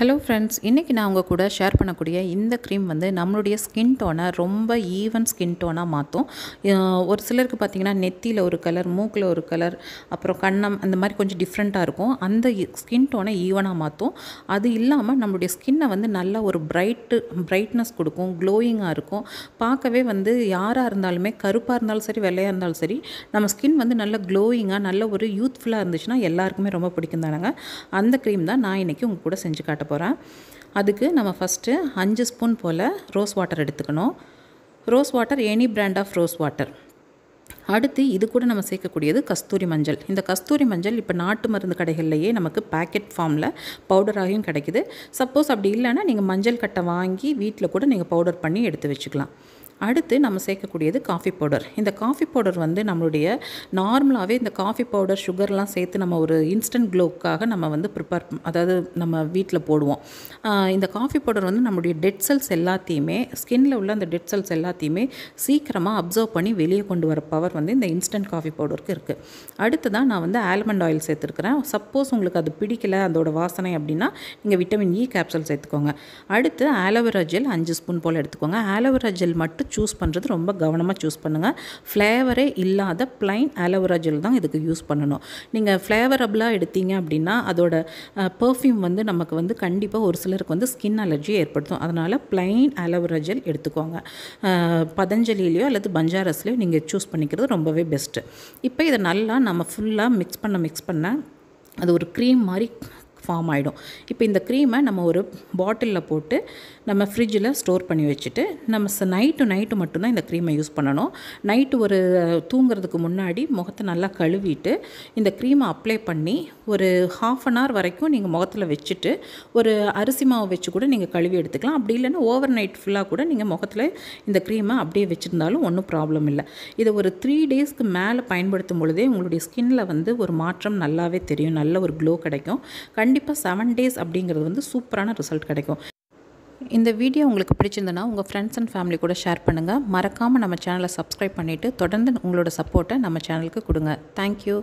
hello friends இன்றைக்கி நான் உங்கள் கூட ஷேர் பண்ணக்கூடிய இந்த க்ரீம் வந்து நம்மளுடைய ஸ்கின் டோனை ரொம்ப ஈவன் ஸ்கின் டோனாக மாற்றும் ஒரு சிலருக்கு பார்த்திங்கன்னா நெத்தியில் ஒரு கலர் மூக்கில் ஒரு கலர் அப்புறம் கண்ணம் அந்த மாதிரி கொஞ்சம் டிஃப்ரெண்ட்டாக இருக்கும் அந்த ஸ்கின் டோனை ஈவனாக மாற்றும் அது இல்லாமல் நம்மளுடைய ஸ்கின்னை வந்து நல்ல ஒரு பிரைட்டு பிரைட்னஸ் கொடுக்கும் க்ளோயிங்காக இருக்கும் பார்க்கவே வந்து யாராக இருந்தாலுமே கருப்பாக இருந்தாலும் சரி வெள்ளையாக இருந்தாலும் சரி நம்ம ஸ்கின் வந்து நல்ல க்ளோயிங்காக நல்ல ஒரு யூத்ஃபுல்லாக இருந்துச்சுன்னா எல்லாருக்குமே ரொம்ப பிடிக்கும் தானங்க அந்த க்ரீம் தான் நான் இன்றைக்கி உங்கள் கூட செஞ்சு காட்ட போகிறேன் அதுக்கு நம்ம ஃபஸ்ட்டு அஞ்சு ஸ்பூன் போல் ரோஸ் வாட்டர் எடுத்துக்கணும் rose water any brand of rose water அடுத்து இது கூட நம்ம சேர்க்கக்கூடியது கஸ்தூரி மஞ்சள் இந்த கஸ்தூரி மஞ்சள் இப்போ நாட்டு மருந்து கடைகள்லையே நமக்கு பேக்கெட் ஃபார்மில் பவுடராகவும் கிடைக்கிது சப்போஸ் அப்படி இல்லைன்னா நீங்கள் மஞ்சள் கட்டை வாங்கி வீட்டில் கூட நீங்கள் பவுடர் பண்ணி எடுத்து வச்சுக்கலாம் அடுத்து நம்ம சேர்க்கக்கூடியது காஃபி பவுடர் இந்த காஃபி பவுடர் வந்து நம்மளுடைய நார்மலாகவே இந்த காஃபி பவுடர் சுகர்லாம் சேர்த்து நம்ம ஒரு இன்ஸ்டன்ட் க்ளோக்காக நம்ம வந்து ப்ரிப்பேர் அதாவது நம்ம வீட்டில் போடுவோம் இந்த காஃபி பவுடர் வந்து நம்மளுடைய டெட் செல்ஸ் எல்லாத்தையுமே ஸ்கின்னில் உள்ள அந்த டெட் செல்ஸ் எல்லாத்தையுமே சீக்கிரமாக அப்சர்வ் பண்ணி வெளியே கொண்டு வர பவர் வந்து இந்த இன்ஸ்டன்ட் காஃபி பவுடருக்கு இருக்குது அடுத்து தான் நான் வந்து ஆல்மண்ட் ஆயில் சேர்த்துருக்குறேன் சப்போஸ் உங்களுக்கு அது பிடிக்கல அதோட வாசனை அப்படின்னா நீங்கள் விட்டமின் இ கேப்சல் சேர்த்துக்கோங்க அடுத்து ஆலோவேரா ஜெல் அஞ்சு ஸ்பூன் போல் எடுத்துக்கோங்க ஆலோவேரா ஜெல் மட்டும் சூஸ் பண்ணுறது ரொம்ப கவனமாக சூஸ் பண்ணுங்கள் ஃப்ளேவரே இல்லாத பிளைன் அலோவேரா ஜெல் தான் இதுக்கு யூஸ் பண்ணணும் நீங்கள் ஃப்ளேவரபுளாக எடுத்தீங்க அப்படின்னா அதோட பர்ஃப்யூம் வந்து நமக்கு வந்து கண்டிப்பாக ஒரு சிலருக்கு வந்து ஸ்கின் அலர்ஜி ஏற்படுத்தும் அதனால் பிளைன் அலோவேரா ஜெல் எடுத்துக்கோங்க பதஞ்சலியிலையோ அல்லது பஞ்சாரஸ்லையோ நீங்கள் சூஸ் பண்ணிக்கிறது ரொம்பவே பெஸ்ட்டு இப்போ இதை நல்லா நம்ம ஃபுல்லாக மிக்ஸ் பண்ண மிக்ஸ் பண்ண அது ஒரு க்ரீம் மாதிரி ஃபார்ம் ஆகிடும் இப்போ இந்த க்ரீமை நம்ம ஒரு பாட்டிலில் போட்டு நம்ம ஃப்ரிட்ஜில் ஸ்டோர் பண்ணி வச்சுட்டு நம்ம நைட்டு நைட்டு மட்டும்தான் இந்த க்ரீமை யூஸ் பண்ணணும் நைட்டு ஒரு தூங்குறதுக்கு முன்னாடி முகத்தை நல்லா கழுவிட்டு இந்த க்ரீமை அப்ளை பண்ணி ஒரு ஹாஃப் அன் ஹவர் வரைக்கும் நீங்கள் முகத்தில் வச்சுட்டு ஒரு அரிசி மாவு வச்சு கூட நீங்கள் கழுவி எடுத்துக்கலாம் அப்படி இல்லைன்னா ஓவர் நைட் ஃபுல்லாக கூட நீங்கள் முகத்தில் இந்த க்ரீமை அப்படியே வச்சுருந்தாலும் ஒன்றும் ப்ராப்ளம் இல்லை இதை ஒரு த்ரீ டேஸ்க்கு மேலே பயன்படுத்தும் பொழுதே உங்களுடைய ஸ்கின்னில் வந்து ஒரு மாற்றம் நல்லாவே தெரியும் நல்ல ஒரு க்ளோ கிடைக்கும் கண் கண்டிப்பாக செவன் டேஸ் அப்படிங்கிறது வந்து சூப்பரான ரிசல்ட் கிடைக்கும் இந்த வீடியோ உங்களுக்கு பிடிச்சிருந்தனா உங்கள் ஃப்ரெண்ட்ஸ் அண்ட் ஃபேமிலி கூட ஷேர் பண்ணுங்கள் மறக்காமல் நம்ம சேனலை சப்ஸ்கிரைப் பண்ணிவிட்டு தொடர்ந்து உங்களோட சப்போர்ட்டை நம்ம சேனலுக்கு கொடுங்க தேங்க்யூ